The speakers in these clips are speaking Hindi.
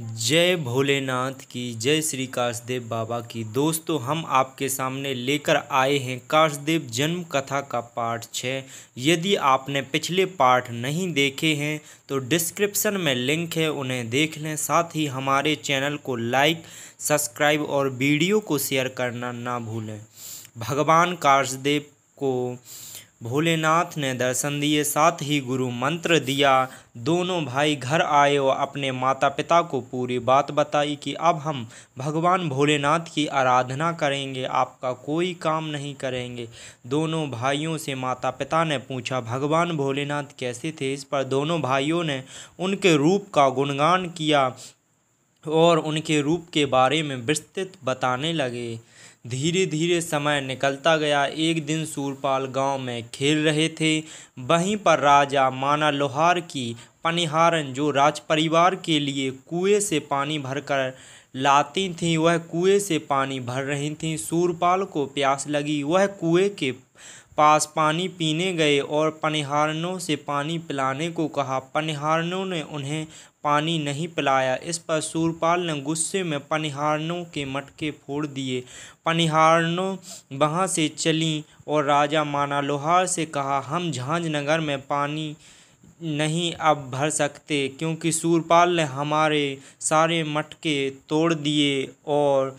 जय भोलेनाथ की जय श्री काशदेव बाबा की दोस्तों हम आपके सामने लेकर आए हैं काशदेव जन्म कथा का पार्ट छः यदि आपने पिछले पार्ट नहीं देखे हैं तो डिस्क्रिप्शन में लिंक है उन्हें देख लें साथ ही हमारे चैनल को लाइक सब्सक्राइब और वीडियो को शेयर करना ना भूलें भगवान काशदेव को भोलेनाथ ने दर्शन दिए साथ ही गुरु मंत्र दिया दोनों भाई घर आए और अपने माता पिता को पूरी बात बताई कि अब हम भगवान भोलेनाथ की आराधना करेंगे आपका कोई काम नहीं करेंगे दोनों भाइयों से माता पिता ने पूछा भगवान भोलेनाथ कैसे थे इस पर दोनों भाइयों ने उनके रूप का गुणगान किया और उनके रूप के बारे में विस्तृत बताने लगे धीरे धीरे समय निकलता गया एक दिन सूरपाल गांव में खेल रहे थे वहीं पर राजा माना लोहार की पनिहारन जो राज परिवार के लिए कुएं से पानी भरकर लाती थीं वह कुएं से पानी भर रही थी सूरपाल को प्यास लगी वह कुएं के पास पानी पीने गए और पनिहारनों से पानी पिलाने को कहा पनिहारनों ने उन्हें पानी नहीं पिलाया इस पर सूरपाल ने गुस्से में पनिहारनों के मटके फोड़ दिए पनिहारनों वहाँ से चली और राजा माना लोहार से कहा हम झांझ नगर में पानी नहीं अब भर सकते क्योंकि सूरपाल ने हमारे सारे मटके तोड़ दिए और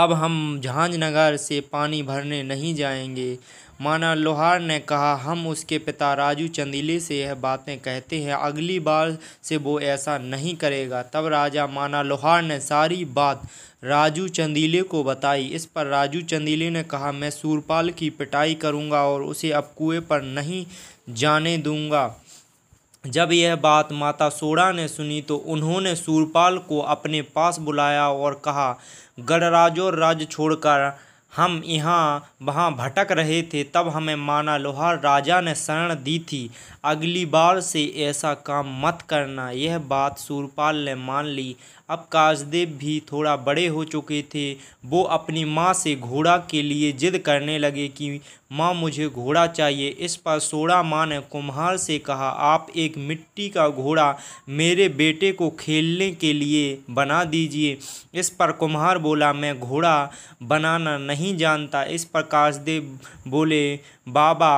अब हम नगर से पानी भरने नहीं जाएंगे माना लोहार ने कहा हम उसके पिता राजू चंदीले से यह बातें कहते हैं अगली बार से वो ऐसा नहीं करेगा तब राजा माना लोहार ने सारी बात राजू चंदीले को बताई इस पर राजू चंदीले ने कहा मैं सूरपाल की पिटाई करूंगा और उसे अब कुएं पर नहीं जाने दूंगा जब यह बात माता सोड़ा ने सुनी तो उन्होंने सूरपाल को अपने पास बुलाया और कहा गणराजो राज्य छोड़कर हम यहाँ वहाँ भटक रहे थे तब हमें माना लोहार राजा ने शरण दी थी अगली बार से ऐसा काम मत करना यह बात सूरपाल ने मान ली अब काशदेव भी थोड़ा बड़े हो चुके थे वो अपनी माँ से घोड़ा के लिए जिद करने लगे कि माँ मुझे घोड़ा चाहिए इस पर सोड़ा माँ ने कुम्हार से कहा आप एक मिट्टी का घोड़ा मेरे बेटे को खेलने के लिए बना दीजिए इस पर कुम्हार बोला मैं घोड़ा बनाना नहीं नहीं जानता इस प्रकाश देव बोले बाबा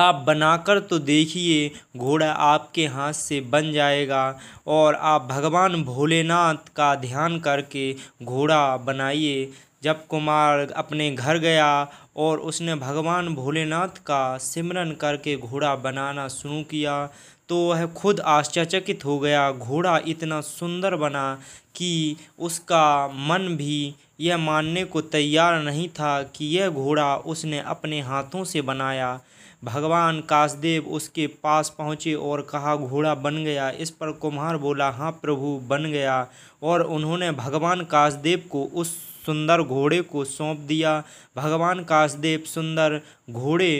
आप बनाकर तो देखिए घोड़ा आपके हाथ से बन जाएगा और आप भगवान भोलेनाथ का ध्यान करके घोड़ा बनाइए जब कुमार अपने घर गया और उसने भगवान भोलेनाथ का सिमरन करके घोड़ा बनाना शुरू किया तो वह खुद आश्चर्यचकित हो गया घोड़ा इतना सुंदर बना कि उसका मन भी यह मानने को तैयार नहीं था कि यह घोड़ा उसने अपने हाथों से बनाया भगवान काशदेव उसके पास पहुँचे और कहा घोड़ा बन गया इस पर कुम्हार बोला हाँ प्रभु बन गया और उन्होंने भगवान काशदेव को उस सुंदर घोड़े को सौंप दिया भगवान काशदेव सुंदर घोड़े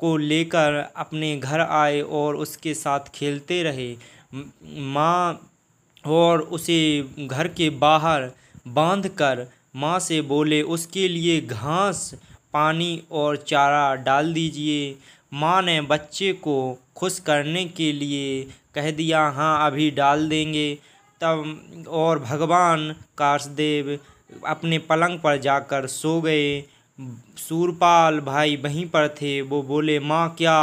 को लेकर अपने घर आए और उसके साथ खेलते रहे माँ और उसे घर के बाहर बांध कर माँ से बोले उसके लिए घास पानी और चारा डाल दीजिए माँ ने बच्चे को खुश करने के लिए कह दिया हाँ अभी डाल देंगे तब और भगवान काशदेव अपने पलंग पर जाकर सो गए सूरपाल भाई वहीं पर थे वो बोले माँ क्या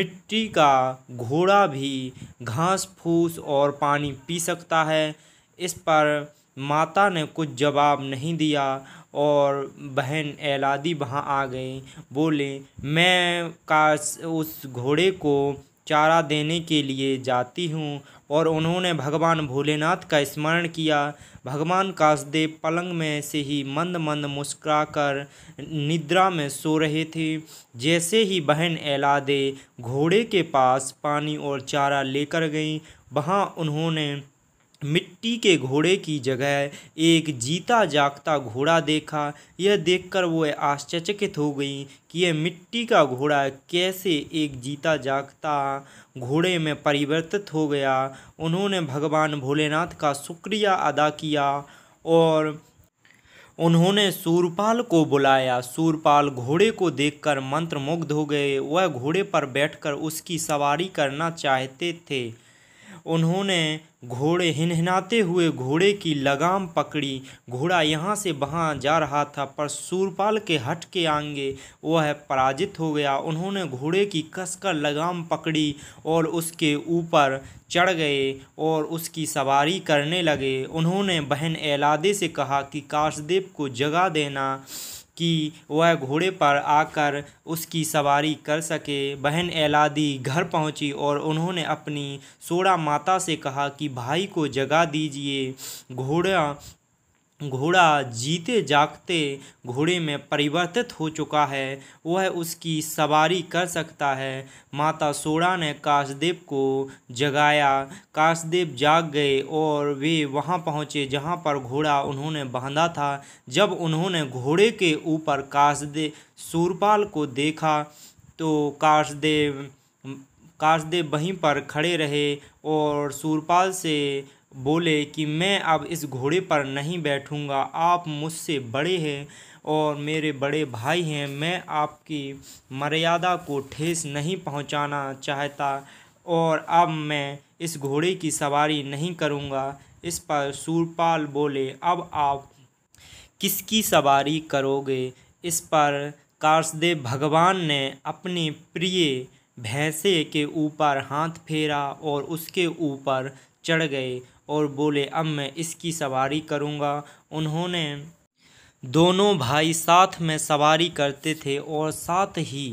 मिट्टी का घोड़ा भी घास फूस और पानी पी सकता है इस पर माता ने कुछ जवाब नहीं दिया और बहन एलादी वहाँ आ गई बोले मैं काश उस घोड़े को चारा देने के लिए जाती हूँ और उन्होंने भगवान भोलेनाथ का स्मरण किया भगवान काशदेव पलंग में से ही मंद मंद मुस्कुराकर निद्रा में सो रहे थे जैसे ही बहन एलादे घोड़े के पास पानी और चारा लेकर गई वहाँ उन्होंने मिट्टी के घोड़े की जगह एक जीता जागता घोड़ा देखा यह देखकर वह आश्चर्यचकित हो गई कि यह मिट्टी का घोड़ा कैसे एक जीता जागता घोड़े में परिवर्तित हो गया उन्होंने भगवान भोलेनाथ का शुक्रिया अदा किया और उन्होंने सूरपाल को बुलाया सूरपाल घोड़े को देखकर मंत्रमुग्ध हो गए वह घोड़े पर बैठकर उसकी सवारी करना चाहते थे उन्होंने घोड़े हिनहिनाते हुए घोड़े की लगाम पकड़ी घोड़ा यहाँ से वहाँ जा रहा था पर सूरपाल के हट के आगे वह पराजित हो गया उन्होंने घोड़े की कसकर लगाम पकड़ी और उसके ऊपर चढ़ गए और उसकी सवारी करने लगे उन्होंने बहन एलादे से कहा कि काशदेव को जगा देना कि वह घोड़े पर आकर उसकी सवारी कर सके बहन एलादी घर पहुंची और उन्होंने अपनी सोड़ा माता से कहा कि भाई को जगा दीजिए घोड़ा घोड़ा जीते जागते घोड़े में परिवर्तित हो चुका है वह उसकी सवारी कर सकता है माता सोड़ा ने काशदेव को जगाया काशदेव जाग गए और वे वहां पहुंचे जहां पर घोड़ा उन्होंने बांधा था जब उन्होंने घोड़े के ऊपर काशदेव सूरपाल को देखा तो काशदेव काशदेव वहीं पर खड़े रहे और सूरपाल से बोले कि मैं अब इस घोड़े पर नहीं बैठूँगा आप मुझसे बड़े हैं और मेरे बड़े भाई हैं मैं आपकी मर्यादा को ठेस नहीं पहुंचाना चाहता और अब मैं इस घोड़े की सवारी नहीं करूंगा इस पर सूरपाल बोले अब आप किसकी सवारी करोगे इस पर कार्सदेव भगवान ने अपने प्रिय भैंसे के ऊपर हाथ फेरा और उसके ऊपर चढ़ गए और बोले अब मैं इसकी सवारी करूँगा उन्होंने दोनों भाई साथ में सवारी करते थे और साथ ही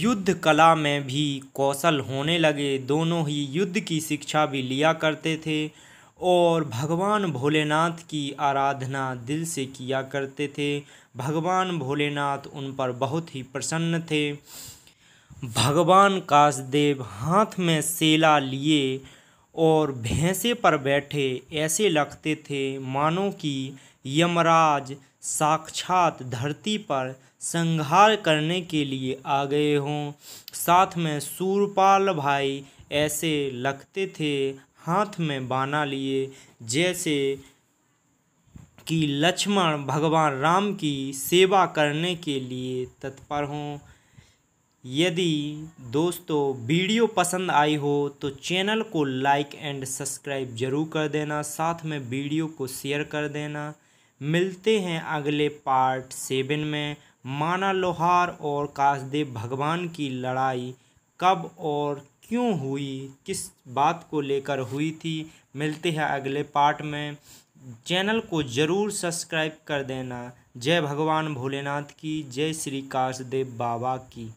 युद्ध कला में भी कौशल होने लगे दोनों ही युद्ध की शिक्षा भी लिया करते थे और भगवान भोलेनाथ की आराधना दिल से किया करते थे भगवान भोलेनाथ उन पर बहुत ही प्रसन्न थे भगवान काशदेव हाथ में सेला लिए और भैंसे पर बैठे ऐसे लगते थे मानो कि यमराज साक्षात धरती पर संहार करने के लिए आ गए हों साथ में सूरपाल भाई ऐसे लगते थे हाथ में बाना लिए जैसे कि लक्ष्मण भगवान राम की सेवा करने के लिए तत्पर हों यदि दोस्तों वीडियो पसंद आई हो तो चैनल को लाइक एंड सब्सक्राइब जरूर कर देना साथ में वीडियो को शेयर कर देना मिलते हैं अगले पार्ट सेवन में माना लोहार और काशदेव भगवान की लड़ाई कब और क्यों हुई किस बात को लेकर हुई थी मिलते हैं अगले पार्ट में चैनल को ज़रूर सब्सक्राइब कर देना जय भगवान भोलेनाथ की जय श्री काशदेव बाबा की